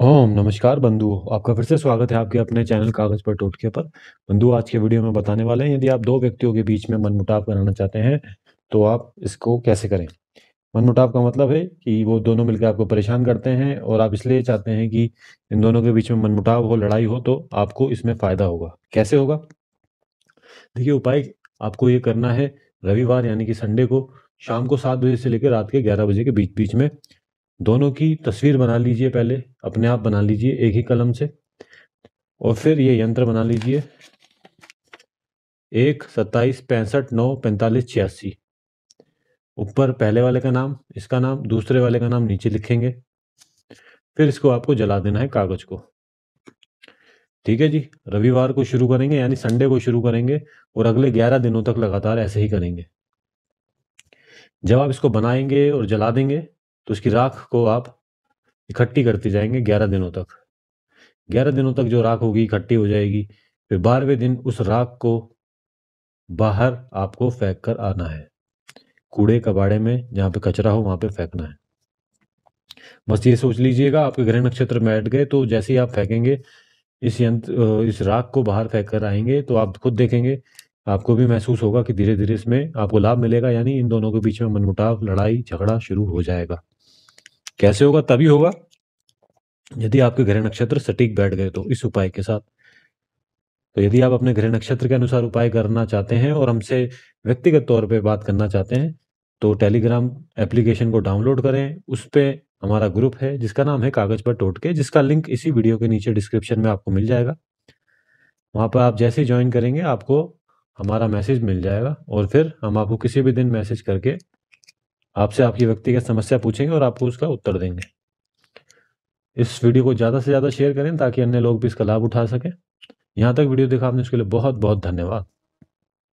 ओम नमस्कार बंधु आपका फिर से स्वागत है आपके अपने चैनल कागज पर टोटके पर बंधु आज के वीडियो में बताने वाले हैं यदि आप दो व्यक्तियों के बीच में मनमुटाव कराना चाहते हैं तो आप इसको कैसे करें मनमुटाव का मतलब है कि वो दोनों मिलकर आपको परेशान करते हैं और आप इसलिए चाहते हैं कि इन दोनों के बीच में मनमुटाव हो लड़ाई हो तो आपको इसमें फायदा होगा कैसे होगा देखिए उपाय आपको ये करना है रविवार यानी कि संडे को शाम को सात बजे से लेकर रात के ग्यारह बजे के बीच बीच में दोनों की तस्वीर बना लीजिए पहले अपने आप बना लीजिए एक ही कलम से और फिर ये यंत्र बना लीजिए एक सत्ताईस पैंसठ नौ पैंतालीस छियासी ऊपर पहले वाले का नाम इसका नाम दूसरे वाले का नाम नीचे लिखेंगे फिर इसको आपको जला देना है कागज को ठीक है जी रविवार को शुरू करेंगे यानी संडे को शुरू करेंगे और अगले ग्यारह दिनों तक लगातार ऐसे ही करेंगे जब आप इसको बनाएंगे और जला देंगे तो उसकी राख को आप इकट्ठी करते जाएंगे ग्यारह दिनों तक ग्यारह दिनों तक जो राख होगी इकट्ठी हो जाएगी फिर बारहवें दिन उस राख को बाहर आपको फेंक कर आना है कूड़े कबाड़े में जहाँ पे कचरा हो वहाँ पे फेंकना है बस ये सोच लीजिएगा आपके ग्रह नक्षत्र में बैठ गए तो जैसे ही आप फेंकेंगे इस यंत्र इस राख को बाहर फेंक कर आएंगे तो आप खुद देखेंगे आपको भी महसूस होगा कि धीरे धीरे इसमें आपको लाभ मिलेगा यानी इन दोनों के बीच में मनमुटाव लड़ाई झगड़ा शुरू हो जाएगा कैसे होगा तभी होगा यदि आपके ग्रह नक्षत्र सटीक बैठ गए तो इस उपाय के साथ तो यदि आप अपने ग्रह नक्षत्र के अनुसार उपाय करना चाहते हैं और हमसे व्यक्तिगत तौर पर बात करना चाहते हैं तो टेलीग्राम एप्लीकेशन को डाउनलोड करें उस पर हमारा ग्रुप है जिसका नाम है कागज पर टोटके जिसका लिंक इसी वीडियो के नीचे डिस्क्रिप्शन में आपको मिल जाएगा वहां पर आप जैसे ज्वाइन करेंगे आपको हमारा मैसेज मिल जाएगा और फिर हम आपको किसी भी दिन मैसेज करके आपसे आपकी व्यक्तिगत समस्या पूछेंगे और आपको उसका उत्तर देंगे इस वीडियो को ज़्यादा से ज़्यादा शेयर करें ताकि अन्य लोग भी इसका लाभ उठा सकें यहाँ तक वीडियो देखा आपने उसके लिए बहुत बहुत धन्यवाद